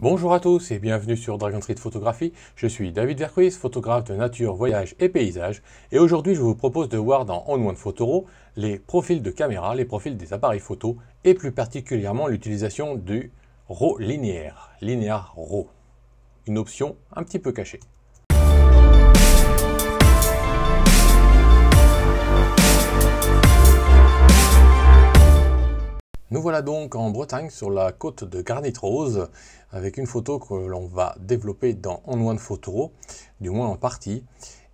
Bonjour à tous et bienvenue sur Dragon Street Photography, Je suis David Verquis, photographe de nature, voyage et paysage. Et aujourd'hui, je vous propose de voir dans On One Photo les profils de caméra, les profils des appareils photo et plus particulièrement l'utilisation du RAW linéaire, linéaire RAW. Une option un petit peu cachée. Nous voilà donc en Bretagne sur la côte de Garnit Rose avec une photo que l'on va développer dans On One Photo, du moins en partie.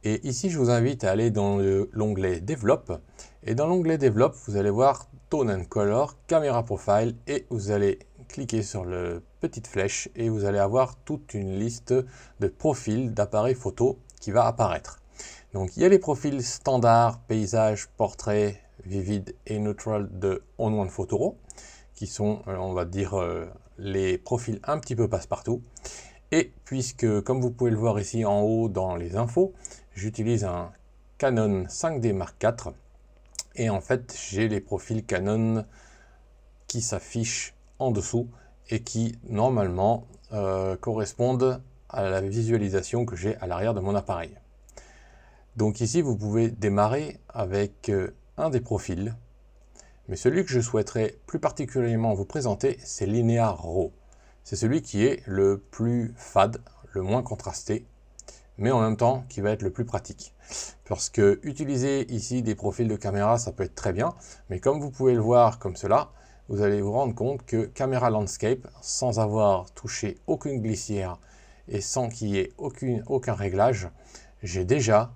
Et ici, je vous invite à aller dans l'onglet Développe. Et dans l'onglet Développe, vous allez voir Tone and Color, Camera Profile et vous allez cliquer sur la petite flèche et vous allez avoir toute une liste de profils d'appareils photo qui va apparaître. Donc il y a les profils Standard »,« Paysage »,« Portrait »,« vivid et neutral de On One Photo qui sont, euh, on va dire, euh, les profils un petit peu passe-partout. Et puisque, comme vous pouvez le voir ici en haut dans les infos, j'utilise un Canon 5D Mark IV. Et en fait, j'ai les profils Canon qui s'affichent en dessous et qui, normalement, euh, correspondent à la visualisation que j'ai à l'arrière de mon appareil. Donc ici, vous pouvez démarrer avec un des profils mais celui que je souhaiterais plus particulièrement vous présenter, c'est Linear Raw. C'est celui qui est le plus fade, le moins contrasté, mais en même temps qui va être le plus pratique. Parce que utiliser ici des profils de caméra, ça peut être très bien, mais comme vous pouvez le voir comme cela, vous allez vous rendre compte que caméra landscape, sans avoir touché aucune glissière et sans qu'il y ait aucun réglage, j'ai déjà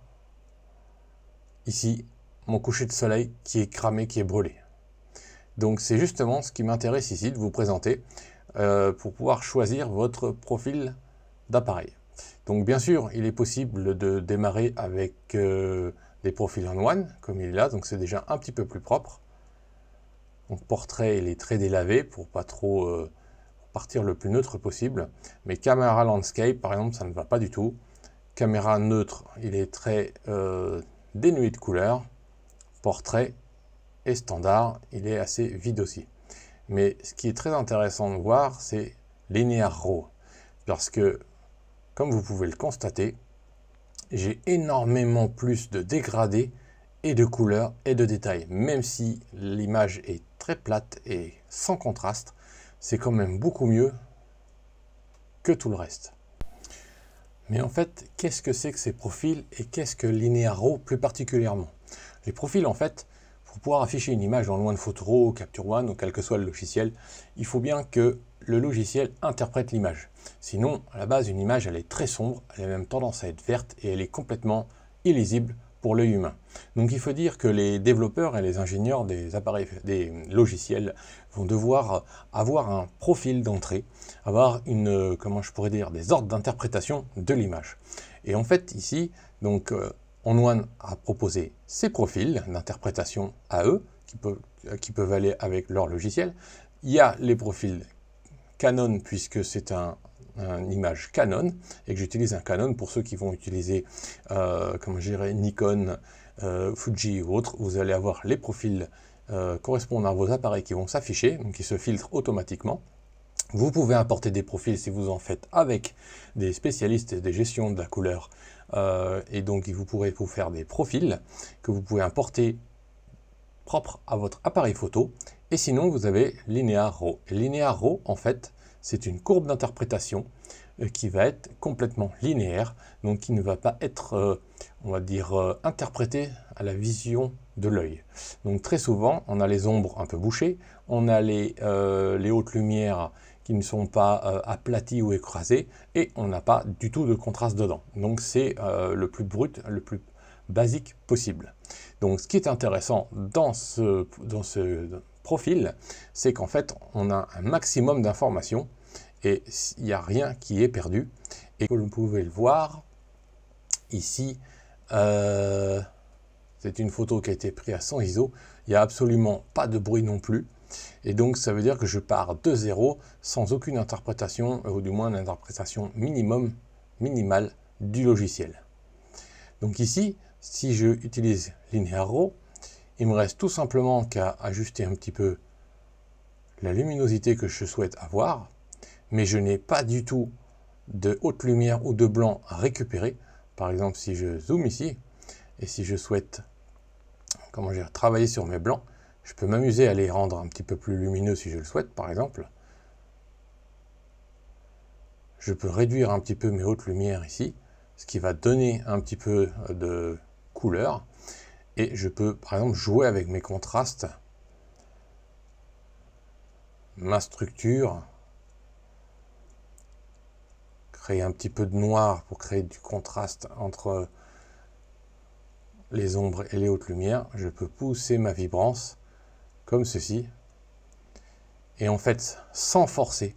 ici mon coucher de soleil qui est cramé, qui est brûlé. Donc c'est justement ce qui m'intéresse ici de vous présenter euh, pour pouvoir choisir votre profil d'appareil. Donc bien sûr, il est possible de démarrer avec euh, des profils en one, comme il est là, donc c'est déjà un petit peu plus propre. Donc portrait, il est très délavé pour pas trop euh, partir le plus neutre possible. Mais caméra landscape, par exemple, ça ne va pas du tout. Caméra neutre, il est très dénué de couleurs. Portrait, standard, il est assez vide aussi. Mais ce qui est très intéressant de voir, c'est linear row. Parce que, comme vous pouvez le constater, j'ai énormément plus de dégradés et de couleurs et de détails. Même si l'image est très plate et sans contraste, c'est quand même beaucoup mieux que tout le reste. Mais en fait, qu'est-ce que c'est que ces profils et qu'est-ce que row plus particulièrement Les profils, en fait, pour pouvoir afficher une image dans Photo Raw, Capture One ou quel que soit le logiciel, il faut bien que le logiciel interprète l'image. Sinon, à la base, une image, elle est très sombre, elle a même tendance à être verte et elle est complètement illisible pour l'œil humain. Donc il faut dire que les développeurs et les ingénieurs des appareils, des logiciels vont devoir avoir un profil d'entrée, avoir une, euh, comment je pourrais dire, des ordres d'interprétation de l'image. Et en fait, ici, donc, euh, OnOne a proposé ses profils d'interprétation à eux, qui peuvent, aller avec leur logiciel. Il y a les profils Canon, puisque c'est un, une image Canon et que j'utilise un Canon pour ceux qui vont utiliser euh, Nikon, euh, Fuji ou autre, vous allez avoir les profils euh, correspondant à vos appareils qui vont s'afficher, qui se filtrent automatiquement. Vous pouvez importer des profils si vous en faites avec des spécialistes des gestions de la couleur euh, et donc, vous pourrez vous faire des profils que vous pouvez importer propre à votre appareil photo. Et sinon, vous avez Linear Raw. Linear Raw, en fait, c'est une courbe d'interprétation euh, qui va être complètement linéaire, donc qui ne va pas être, euh, on va dire, interprétée à la vision de l'œil. Donc très souvent, on a les ombres un peu bouchées, on a les hautes lumières ne sont pas euh, aplatis ou écrasés, et on n'a pas du tout de contraste dedans. Donc c'est euh, le plus brut, le plus basique possible. Donc ce qui est intéressant dans ce, dans ce profil, c'est qu'en fait on a un maximum d'informations, et il n'y a rien qui est perdu. Et comme vous pouvez le voir, ici, euh, c'est une photo qui a été prise à 100 ISO, il n'y a absolument pas de bruit non plus. Et donc ça veut dire que je pars de zéro sans aucune interprétation, euh, ou du moins l'interprétation minimum, minimale du logiciel. Donc ici, si je utilise Linear il me reste tout simplement qu'à ajuster un petit peu la luminosité que je souhaite avoir, mais je n'ai pas du tout de haute lumière ou de blanc à récupérer. Par exemple, si je zoome ici, et si je souhaite comment dire, travailler sur mes blancs, je peux m'amuser à les rendre un petit peu plus lumineux si je le souhaite, par exemple. Je peux réduire un petit peu mes hautes lumières ici, ce qui va donner un petit peu de couleur. Et je peux, par exemple, jouer avec mes contrastes, ma structure, créer un petit peu de noir pour créer du contraste entre les ombres et les hautes lumières. Je peux pousser ma vibrance comme ceci. Et en fait, sans forcer,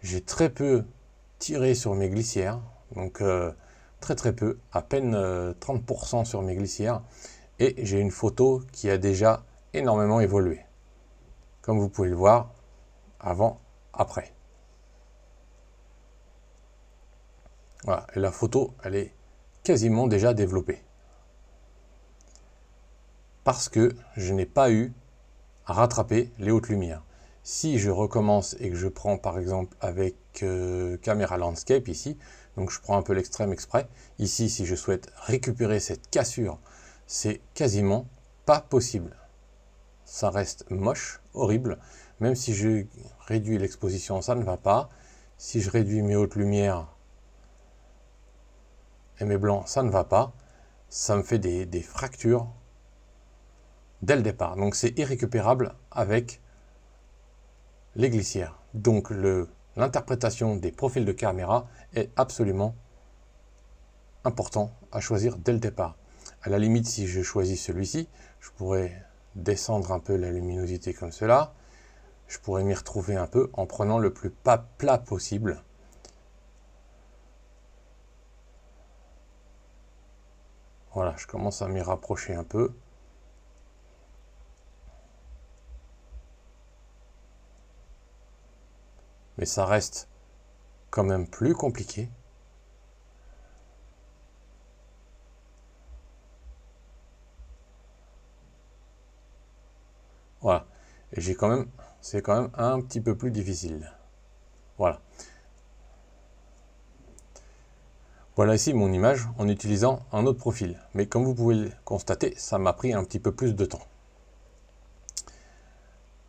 j'ai très peu tiré sur mes glissières, donc euh, très très peu, à peine 30% euh, sur mes glissières, et j'ai une photo qui a déjà énormément évolué. Comme vous pouvez le voir, avant, après. Voilà, et la photo, elle est quasiment déjà développée. Parce que je n'ai pas eu rattraper les hautes lumières. Si je recommence et que je prends par exemple avec euh, caméra landscape ici, donc je prends un peu l'extrême exprès, ici si je souhaite récupérer cette cassure, c'est quasiment pas possible. Ça reste moche, horrible, même si je réduis l'exposition, ça ne va pas. Si je réduis mes hautes lumières et mes blancs, ça ne va pas. Ça me fait des fractures dès le départ. Donc c'est irrécupérable avec les glissières. Donc l'interprétation des profils de caméra est absolument important à choisir dès le départ. À la limite, si je choisis celui-ci, je pourrais descendre un peu la luminosité comme cela. Je pourrais m'y retrouver un peu en prenant le plus pas plat possible. Voilà, je commence à m'y rapprocher un peu. mais ça reste quand même plus compliqué. Voilà. Et j'ai quand même, c'est quand même un petit peu plus difficile. Voilà. Voilà ici mon image en utilisant un autre profil. Mais comme vous pouvez le constater, ça m'a pris un petit peu plus de temps.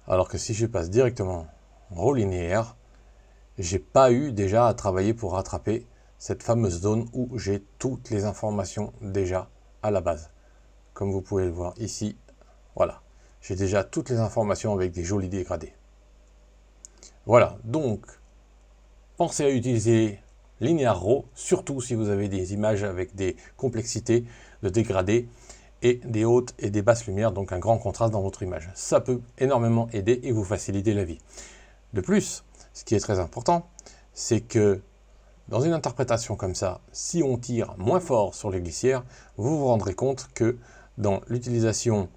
Alors que si je passe directement en rôle linéaire, j'ai pas eu déjà à travailler pour rattraper cette fameuse zone où j'ai toutes les informations déjà à la base. Comme vous pouvez le voir ici, voilà. J'ai déjà toutes les informations avec des jolis dégradés. Voilà, donc pensez à utiliser Linear Raw, surtout si vous avez des images avec des complexités de dégradés et des hautes et des basses lumières, donc un grand contraste dans votre image. Ça peut énormément aider et vous faciliter la vie. De plus, ce qui est très important, c'est que dans une interprétation comme ça, si on tire moins fort sur les glissières, vous vous rendrez compte que dans l'utilisation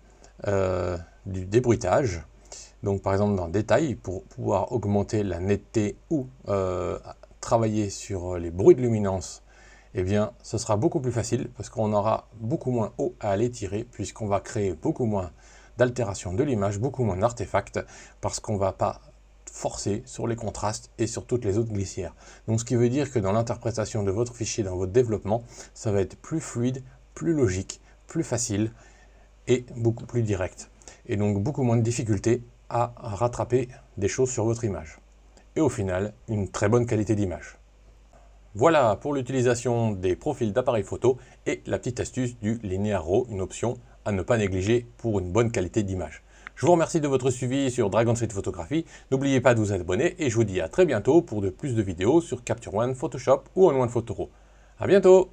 euh, du débruitage, donc par exemple dans le détail, pour pouvoir augmenter la netteté ou euh, travailler sur les bruits de luminance, eh bien ce sera beaucoup plus facile parce qu'on aura beaucoup moins haut à aller tirer puisqu'on va créer beaucoup moins d'altération de l'image, beaucoup moins d'artefacts parce qu'on va pas forcé sur les contrastes et sur toutes les autres glissières. Donc ce qui veut dire que dans l'interprétation de votre fichier dans votre développement, ça va être plus fluide, plus logique, plus facile et beaucoup plus direct. Et donc beaucoup moins de difficultés à rattraper des choses sur votre image. Et au final, une très bonne qualité d'image. Voilà pour l'utilisation des profils d'appareils photo et la petite astuce du raw une option à ne pas négliger pour une bonne qualité d'image. Je vous remercie de votre suivi sur Dragon Street Photographie. N'oubliez pas de vous abonner et je vous dis à très bientôt pour de plus de vidéos sur Capture One, Photoshop ou One Photo A À bientôt